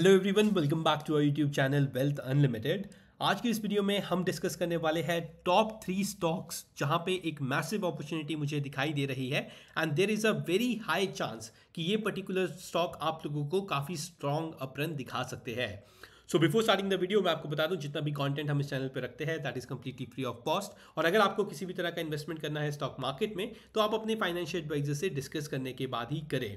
Hello everyone welcome back to our YouTube channel wealth unlimited आज की इस video में हम डिस्कस करने वाले हैं टॉप थ्री स्टॉक्स जहां पे एक मैसिव अपॉर्चुनिटी मुझे दिखाई दे रही है and there is a very high chance कि ये पर्टिकुलर स्टॉक आप लोगों को काफ़ी स्ट्रॉन्ग अपरन दिखा सकते हैं so before starting the video मैं आपको बता दूं जितना भी कंटेंट हम इस चैनल पर रखते हैं that is completely free of cost और अगर आपको किसी भी तरह का इन्वेस्टमेंट करना है स्टॉक मार्केट में तो आप अपने फाइनेंशियल एडवाइजर से डिस्कस करने के बाद ही करें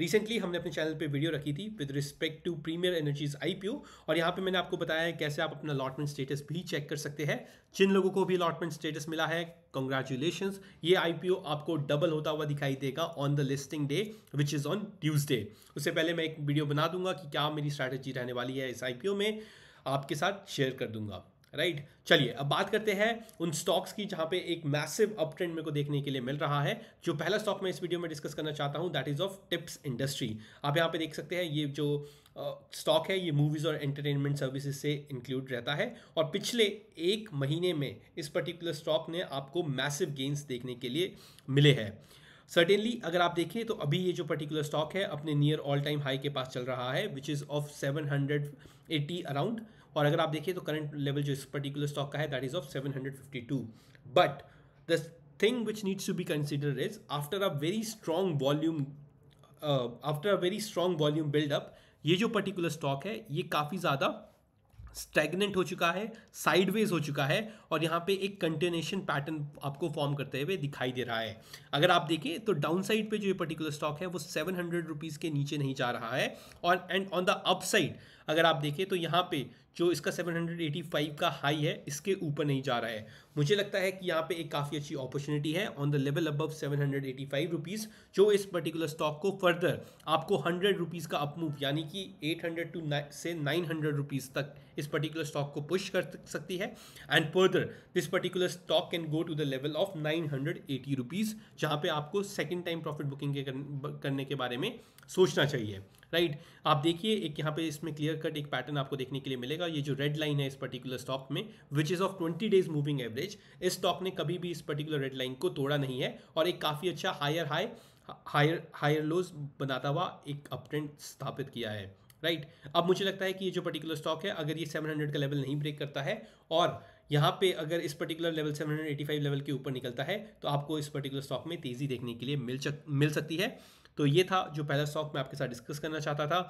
रिसेंटली हमने अपने चैनल पे वीडियो रखी थी with respect to premier energies IPO और यहाँ पे मैंने आपको बताया है कैसे आप अपना अलॉटमेंट स्टेटस भी चेक कर सकते हैं जिन लोगों को भी अलॉटमेंट स्टेटस मिला है कॉन्ग्रेचुलेशन ये आईपीओ आपको डबल होता हुआ दिखाई देगा on the listing day which is on Tuesday उससे पहले मैं एक वीडियो बना दूंगा कि क्या मेरी स्ट्रैटेजी रहने वाली है इस आईपीओ में आपके साथ शेयर कर दूंगा राइट right? चलिए अब बात करते हैं उन स्टॉक्स की जहां पे एक मैसिव अप ट्रेंड मेरे को देखने के लिए मिल रहा है जो पहला स्टॉक मैं इस वीडियो में डिस्कस करना चाहता हूं that is of tips industry आप यहां पे देख सकते हैं ये जो स्टॉक uh, है ये मूवीज़ और एंटरटेनमेंट सर्विसेज से इंक्लूड रहता है और पिछले एक महीने में इस पर्टिकुलर स्टॉक ने आपको मैसिव गेंस देखने के लिए मिले हैं सर्टेनली अगर आप देखें तो अभी ये जो पर्टिकुलर स्टॉक है अपने नियर ऑल टाइम हाई के पास चल रहा है which is of seven hundred eighty around और अगर आप देखिए तो करंट लेवल जो इस पर्टिकुलर स्टॉक का है that is of 752 but the thing which needs to be consider is after a very strong volume after a very strong volume buildup ये जो पर्टिकुलर स्टॉक है ये काफ़ी ज़्यादा स्टेगनेंट हो चुका है साइडवेज हो चुका है और यहाँ पे एक कंटिन्यूशन पैटर्न आपको फॉर्म करते हुए दिखाई दे रहा है अगर आप देखें तो डाउन साइड पर जो ये पर्टिकुलर स्टॉक है वो सेवन हंड्रेड रुपीज़ के नीचे नहीं जा रहा है और and on the upside अगर आप देखें तो यहाँ पे जो इसका 785 का हाई है इसके ऊपर नहीं जा रहा है मुझे लगता है कि यहाँ पे एक काफ़ी अच्छी अपॉर्चुनिटी है on the level above 785 rupees जो इस पर्टिकुलर स्टॉक को फर्दर आपको हंड्रेड रुपीज़ का अपमूव यानी कि 800 टू से 900 रुपीज़ तक इस पर्टिकुलर स्टॉक को पुश कर सकती है and further this particular stock can go to the level of nine hundred rupees जहाँ पर आपको सेकेंड टाइम प्रॉफिट बुकिंग करने के बारे में सोचना चाहिए राइट आप देखिए एक यहाँ पे इसमें क्लियर कट एक पैटर्न आपको देखने के लिए मिलेगा ये जो रेड लाइन है इस पर्टिकुलर स्टॉक में which is of twenty days moving average इस स्टॉक ने कभी भी इस पर्टिकुलर रेड लाइन को तोड़ा नहीं है और एक काफ़ी अच्छा higher high higher higher lows बनाता हुआ एक अपट्रेंड स्थापित किया है राइट right? अब मुझे लगता है कि ये जो पर्टिकुलर स्टॉक है अगर ये 700 का लेवल नहीं ब्रेक करता है और यहाँ पे अगर इस पर्टिकुलर लेवल 785 लेवल के ऊपर निकलता है तो आपको इस पर्टिकुलर स्टॉक में तेज़ी देखने के लिए मिल मिल सकती है तो ये था जो पहला स्टॉक मैं आपके साथ डिस्कस करना चाहता था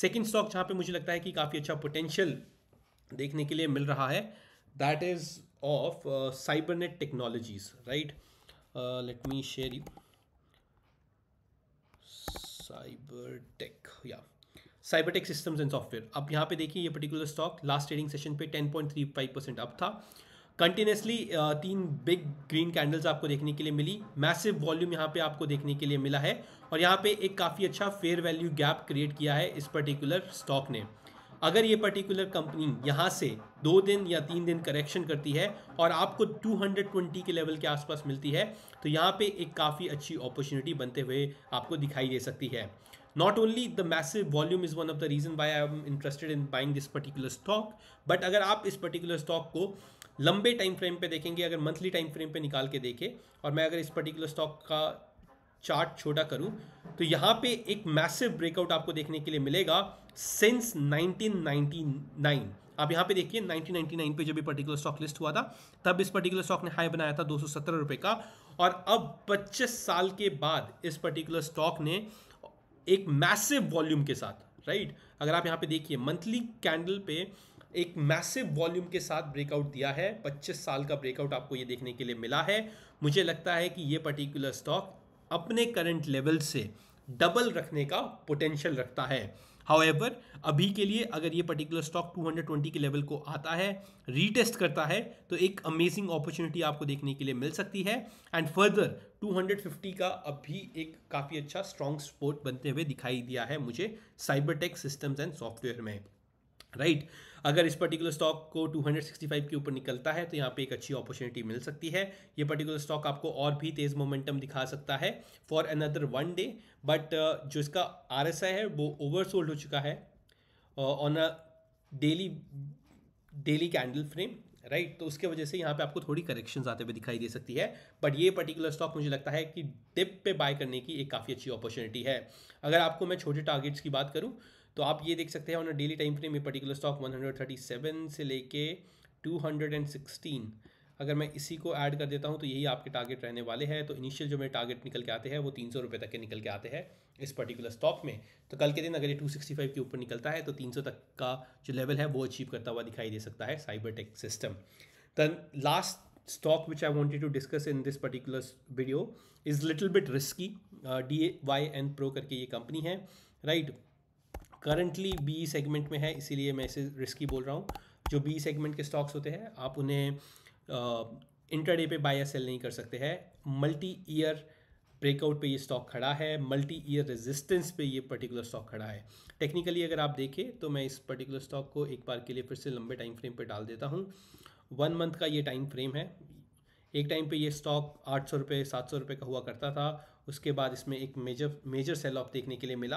सेकेंड स्टॉक जहाँ पे मुझे लगता है कि काफ़ी अच्छा पोटेंशियल देखने के लिए मिल रहा है that is of Cybernet Technologies right let me share you Cyber Tech या साइबरटेक सिस्टम्स एंड सॉफ्टवेयर अब यहाँ पे देखिए ये particular stock last trading session पे 10.35 परसेंट अप था कंटिन्यूसली तीन बिग ग्रीन कैंडल्स आपको देखने के लिए मिली मैसिव वॉल्यूम यहाँ पे आपको देखने के लिए मिला है और यहाँ पे एक काफ़ी अच्छा फेयर वैल्यू गैप क्रिएट किया है इस पर्टिकुलर स्टॉक ने अगर ये पर्टिकुलर कंपनी यहाँ से दो दिन या तीन दिन करेक्शन करती है और आपको 220 के लेवल के आसपास मिलती है तो यहाँ पे एक काफ़ी अच्छी अपॉर्चुनिटी बनते हुए आपको दिखाई दे सकती है not only the massive volume is one of the reason why I am interested in buying this particular stock but अगर आप इस पर्टिकुलर स्टॉक को लंबे टाइम फ्रेम पे देखेंगे अगर मंथली टाइम फ्रेम pe निकाल के dekhe और मैं अगर इस पर्टिकुलर स्टॉक का चार्ट छोटा करूं तो यहाँ पे एक मैसिव ब्रेकआउट आपको देखने के लिए मिलेगा सिंस 1999 आप यहाँ पे देखिए 1999 पे जब ये पर्टिकुलर स्टॉक लिस्ट हुआ था तब इस पर्टिकुलर स्टॉक ने हाई बनाया था दो रुपए का और अब 25 साल के बाद इस पर्टिकुलर स्टॉक ने एक मैसिव वॉल्यूम के साथ राइट अगर आप यहाँ पे देखिए मंथली कैंडल पे एक मैसिव वॉल्यूम के साथ ब्रेकआउट दिया है 25 साल का ब्रेकआउट आपको ये देखने के लिए मिला है मुझे लगता है कि ये पर्टिकुलर स्टॉक अपने करंट लेवल से डबल रखने का पोटेंशियल रखता है हाउएवर अभी के लिए अगर ये पर्टिकुलर स्टॉक 220 के लेवल को आता है रीटेस्ट करता है तो एक अमेजिंग अपॉर्चुनिटी आपको देखने के लिए मिल सकती है एंड फर्दर 250 का अभी एक काफ़ी अच्छा स्ट्रॉन्ग सपोर्ट बनते हुए दिखाई दिया है मुझे Cyber Tech Systems and Software में राइट अगर इस पर्टिकुलर स्टॉक को 265 के ऊपर निकलता है तो यहाँ पे एक अच्छी अपॉर्चुनिटी मिल सकती है ये पर्टिकुलर स्टॉक आपको और भी तेज़ मोमेंटम दिखा सकता है for another one day but जो इसका आर है वो ओवरसोल्ड हो चुका है on a daily daily candle frame right तो उसके वजह से यहाँ पे आपको थोड़ी करेक्शन आते हुए दिखाई दे सकती है बट ये पर्टिकुलर स्टॉक मुझे लगता है कि डिप पे बाय करने की एक काफ़ी अच्छी अपॉर्चुनिटी है अगर आपको मैं छोटे टारगेट्स की बात करूँ तो आप ये देख सकते हैं ऑन डेली टाइम फ्रेम में पर्टिकुलर स्टॉक 137 से लेके 216 अगर मैं इसी को ऐड कर देता हूँ तो यही आपके टारगेट रहने वाले हैं तो इनिशियल जो मेरे टारगेट निकल के आते हैं वो तीन सौ रुपये तक के निकल के आते हैं इस पर्टिकुलर स्टॉक में तो कल के दिन अगर ये टू सिक्सटी फाइव के ऊपर निकलता है तो तीन सौ तक का जो लेवल है वो अचीव करता हुआ दिखाई दे सकता है Cyber Tech System than last stock which I wanted to discuss in this particular video is little bit risky. Uh, DYN Pro करके ये कंपनी है right right? Currently B segment में है इसीलिए मैं इसे रिस्की बोल रहा हूँ जो बी सेगमेंट के स्टॉक्स होते हैं आप उन्हें इंटरडे पे बाय या सेल नहीं कर सकते हैं मल्टी ईयर ब्रेकआउट पे ये स्टॉक खड़ा है मल्टी ईयर रेजिस्टेंस पे ये पर्टिकुलर स्टॉक खड़ा है टेक्निकली अगर आप देखें तो मैं इस पर्टिकुलर स्टॉक को एक बार के लिए फिर से लंबे टाइम फ्रेम पे डाल देता हूँ वन मंथ का ये टाइम फ्रेम है एक टाइम पे ये स्टॉक आठ सौ रुपये सात सौ रुपये का हुआ करता था उसके बाद इसमें एक मेजर मेजर सेल ऑफ देखने के लिए मिला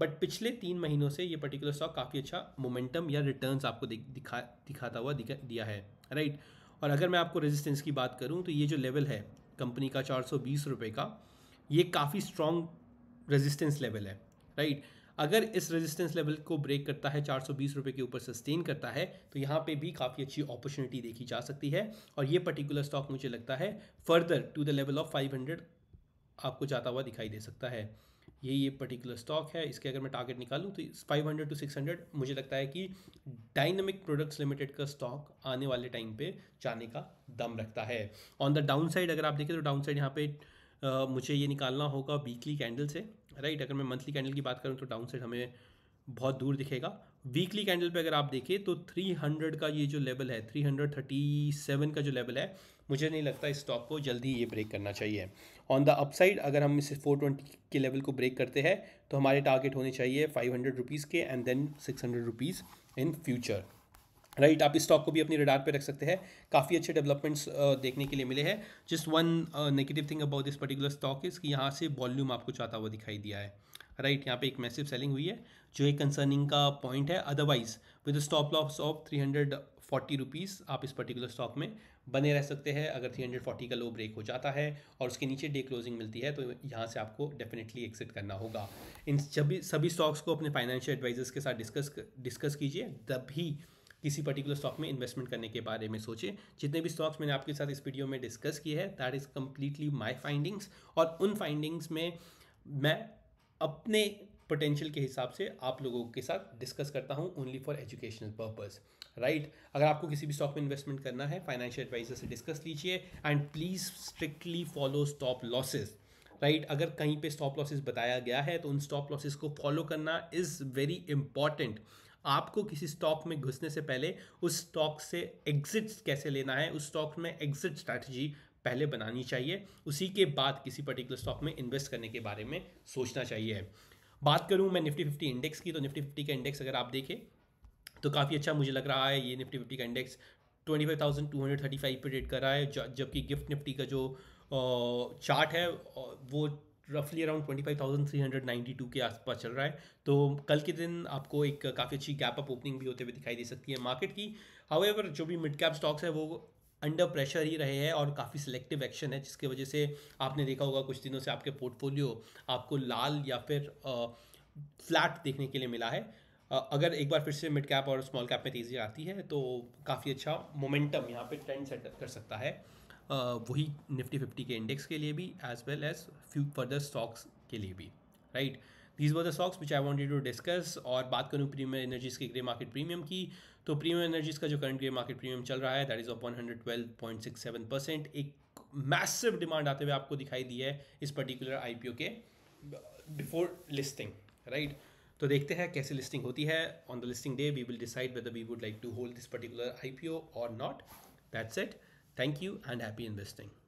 बट पिछले तीन महीनों से ये पर्टिकुलर स्टॉक काफ़ी अच्छा मोमेंटम या रिटर्न आपको दिखा दिखाता हुआ दिखा दिया है राइट और अगर मैं आपको रेजिस्टेंस की बात करूँ तो ये जो लेवल है कंपनी का चार सौ का ये काफ़ी स्ट्रॉन्ग रेजिस्टेंस लेवल है राइट अगर इस रेजिस्टेंस लेवल को ब्रेक करता है चार सौ के ऊपर सस्टेन करता है तो यहाँ पे भी काफ़ी अच्छी अपॉर्चुनिटी देखी जा सकती है और ये पर्टिकुलर स्टॉक मुझे लगता है further to the level of 500 आपको जाता हुआ दिखाई दे सकता है ये ये पर्टिकुलर स्टॉक है इसके अगर मैं टारगेट निकालूँ तो five hundred to six hundred मुझे लगता है कि डायनमिक प्रोडक्ट्स लिमिटेड का स्टॉक आने वाले टाइम पे जाने का दम रखता है ऑन द डाउन साइड अगर आप देखें तो डाउन साइड यहाँ पे आ, मुझे ये निकालना होगा वीकली कैंडल से राइट अगर मैं मंथली कैंडल की बात करूँ तो डाउन साइड हमें बहुत दूर दिखेगा वीकली कैंडल पे अगर आप देखें तो 300 का ये जो लेवल है 337 का जो लेवल है मुझे नहीं लगता इस स्टॉक को जल्दी ये ब्रेक करना चाहिए ऑन द अपसाइड अगर हम इसे 420 के लेवल को ब्रेक करते हैं तो हमारे टारगेट होने चाहिए फाइव हंड्रेड रुपीज़ के and then six hundred rupees in future right right, आप इस स्टॉक को भी अपनी रडार पे रख सकते हैं काफ़ी अच्छे डेवलपमेंट्स देखने के लिए मिले हैं just one negative thing about this particular stock is कि यहाँ से वॉल्यूम आपको चाहता हुआ दिखाई दिया है राइट यहाँ पे एक मैसिव सेलिंग हुई है जो एक कंसर्निंग का पॉइंट है otherwise with stop loss of three hundred forty rupees आप इस पर्टिकुलर स्टॉक में बने रह सकते हैं अगर थ्री हंड्रेड फोर्टी का लो ब्रेक हो जाता है और उसके नीचे डे क्लोजिंग मिलती है तो यहाँ से आपको डेफिनेटली एक्सिट करना होगा इन सभी सभी स्टॉक्स को अपने फाइनेंशियल एडवाइजर्स के साथ डिस्कस डिस्कस कीजिए तभी किसी पर्टिकुलर स्टॉक में इन्वेस्टमेंट करने के बारे में सोचें जितने भी स्टॉक्स मैंने आपके साथ इस वीडियो में डिस्कस किए हैं that is completely my findings और उन फाइंडिंग्स में मैं अपने पोटेंशियल के हिसाब से आप लोगों के साथ डिस्कस करता हूँ only for educational purpose right अगर आपको किसी भी स्टॉक में इन्वेस्टमेंट करना है फाइनेंशियल एडवाइजर से डिस्कस लीजिए and please strictly follow stop losses right अगर कहीं पे स्टॉप लॉसेज बताया गया है तो उन स्टॉप लॉसेस को फॉलो करना इज़ वेरी इंपॉर्टेंट आपको किसी स्टॉक में घुसने से पहले उस स्टॉक से एग्जिट कैसे लेना है उस स्टॉक में एग्जिट स्ट्रैटेजी पहले बनानी चाहिए उसी के बाद किसी पर्टिकुलर स्टॉक में इन्वेस्ट करने के बारे में सोचना चाहिए बात करूं मैं निफ्टी फिफ्टी इंडेक्स की तो निफ्टी फिफ्टी का इंडेक्स अगर आप देखें तो काफ़ी अच्छा मुझे लग रहा है ये निफ्टी फिफ्टी का इंडेक्स 25,235 पे रेट कर रहा है जबकि गिफ्ट निफ्टी का जो चार्ट है वो रफली अराउंड 25,392 के आसपास चल रहा है तो कल के दिन आपको एक काफ़ी अच्छी गैप अप ओपनिंग भी होते हुए दिखाई दे सकती है मार्केट की हाउएवर जो भी मिड कैप स्टॉक्स है वो अंडर प्रेशर ही रहे हैं और काफ़ी सिलेक्टिव एक्शन है जिसके वजह से आपने देखा होगा कुछ दिनों से आपके पोर्टफोलियो आपको लाल या फिर फ्लैट देखने के लिए मिला है अगर एक बार फिर से मिड कैप और स्मॉल कैप में तेज़ी आती है तो काफ़ी अच्छा मोमेंटम यहाँ पे ट्रेंड सेट कर सकता है वही निफ्टी फिफ्टी के इंडेक्स के लिए भी as well as few further stocks के लिए भी right right? These were the stocks which I wanted to discuss और बात करूँ प्रीमियम एनर्जीज के ग्रे मार्केट प्रीमियम की तो प्रीमियम एनर्जीज का जो करंट ग्रे मार्केट प्रीमियम चल रहा है that is of one hundred twelve point six seven percent एक मैसिव डिमांड आते हुए आपको दिखाई दी है इस पर्टिकुलर आई पी ओ के बिफोर लिस्टिंग राइट तो देखते हैं कैसे लिस्टिंग होती है on the listing day we will decide whether we would like to hold this particular I P O और not that's it thank you and happy investing